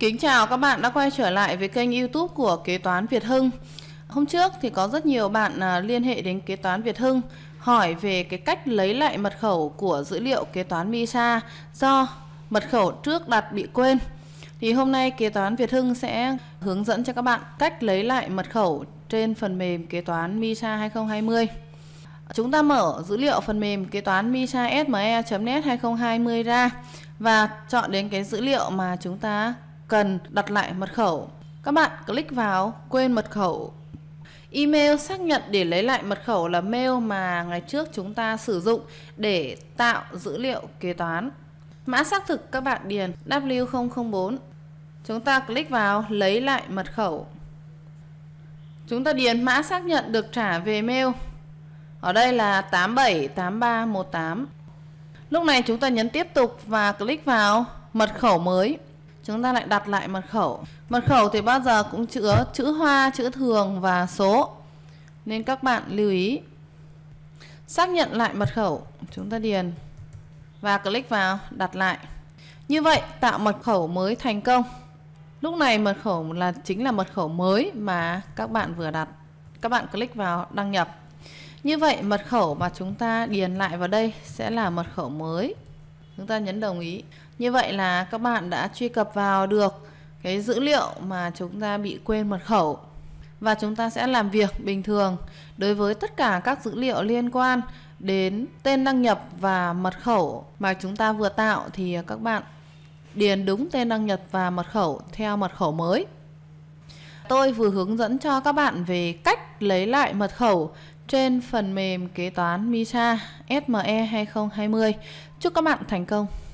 Kính chào các bạn đã quay trở lại với kênh youtube của Kế toán Việt Hưng Hôm trước thì có rất nhiều bạn à, liên hệ đến Kế toán Việt Hưng hỏi về cái cách lấy lại mật khẩu của dữ liệu kế toán MISA do mật khẩu trước đặt bị quên Thì hôm nay Kế toán Việt Hưng sẽ hướng dẫn cho các bạn cách lấy lại mật khẩu trên phần mềm kế toán MISA 2020 Chúng ta mở dữ liệu phần mềm kế toán MISA SME.net 2020 ra và chọn đến cái dữ liệu mà chúng ta cần đặt lại mật khẩu. Các bạn click vào quên mật khẩu. Email xác nhận để lấy lại mật khẩu là mail mà ngày trước chúng ta sử dụng để tạo dữ liệu kế toán. Mã xác thực các bạn điền W004. Chúng ta click vào lấy lại mật khẩu. Chúng ta điền mã xác nhận được trả về mail. Ở đây là 878318. Lúc này chúng ta nhấn tiếp tục và click vào mật khẩu mới chúng ta lại đặt lại mật khẩu mật khẩu thì bao giờ cũng chứa chữ hoa chữ thường và số nên các bạn lưu ý xác nhận lại mật khẩu chúng ta điền và click vào đặt lại như vậy tạo mật khẩu mới thành công lúc này mật khẩu là chính là mật khẩu mới mà các bạn vừa đặt các bạn click vào đăng nhập như vậy mật khẩu mà chúng ta điền lại vào đây sẽ là mật khẩu mới chúng ta nhấn đồng ý như vậy là các bạn đã truy cập vào được cái dữ liệu mà chúng ta bị quên mật khẩu và chúng ta sẽ làm việc bình thường đối với tất cả các dữ liệu liên quan đến tên đăng nhập và mật khẩu mà chúng ta vừa tạo thì các bạn điền đúng tên đăng nhập và mật khẩu theo mật khẩu mới. Tôi vừa hướng dẫn cho các bạn về cách lấy lại mật khẩu trên phần mềm kế toán MISA SME 2020. Chúc các bạn thành công!